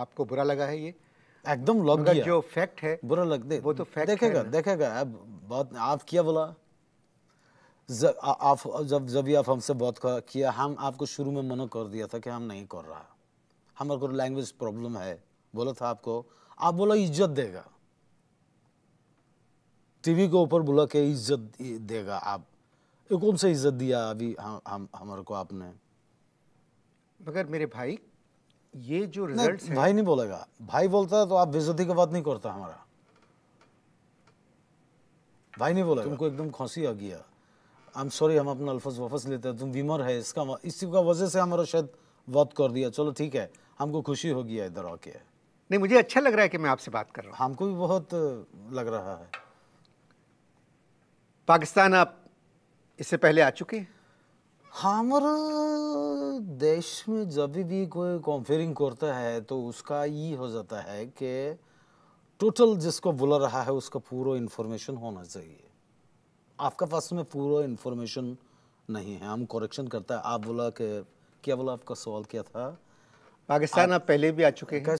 आपको बुरा लगा है ये एकदम लग गया जो फैक्ट है बुरा लग दे वो तो फैक्ट देखेगा देखेगा अब बहुत आप किया बोला आप जब जब भी आप हमसे बहुत किया हम आपको शुरू में मना कर दिया था कि हम नहीं कर रहा हमारे को लैंग्वेज प्रॉब्लम है बोला था आपको आप बोला इज्जत देगा टीवी के ऊपर बोला कि इज्जत देगा आप कौन सा इज्जत दिया अभी हम हमारे को आपने मगर मेरे भाई ये जो रिजल्ट भाई नहीं बोलेगा भाई बोलता तो आप बेजती का बात नहीं करता हमारा भाई नहीं बोलेगा तुमको एकदम खांसी आ गया आई एम सॉरी हम अपना अल्फज वापस लेते हैं तुम बीमार है इसका इसी का वजह से हमारा शायद वक्त कर दिया चलो ठीक है हमको खुशी हो गया इधर आके नहीं मुझे अच्छा लग रहा है कि मैं आपसे बात कर रहा हूँ हमको भी बहुत लग रहा है पाकिस्तान आप इससे पहले आ चुके हैं हमारे देश में जब भी कोई कॉम्पेयरिंग करता है तो उसका ये हो जाता है कि टोटल जिसको बुला रहा है उसका पूरा इन्फॉर्मेशन होना चाहिए आपका पास में पूरा इन्फॉर्मेशन नहीं है हम करेक्शन करता है आप बोला कि क्या बोला आपका सवाल क्या था पाकिस्तान आप, आप पहले भी आ चुके हैं